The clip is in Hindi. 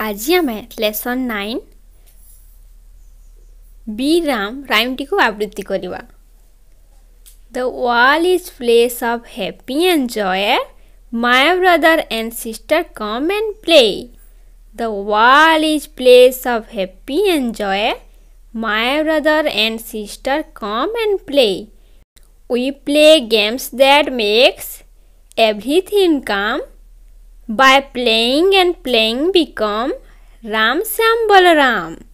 आज आम लेसन नाइन बी राम विराम टी को आवृत्ति करवा the world is place of happy and joy my brother and sister come and play the world is place of happy and joy my brother and sister come and play we play games that makes everything come By playing and playing become Ram Sam Balaram.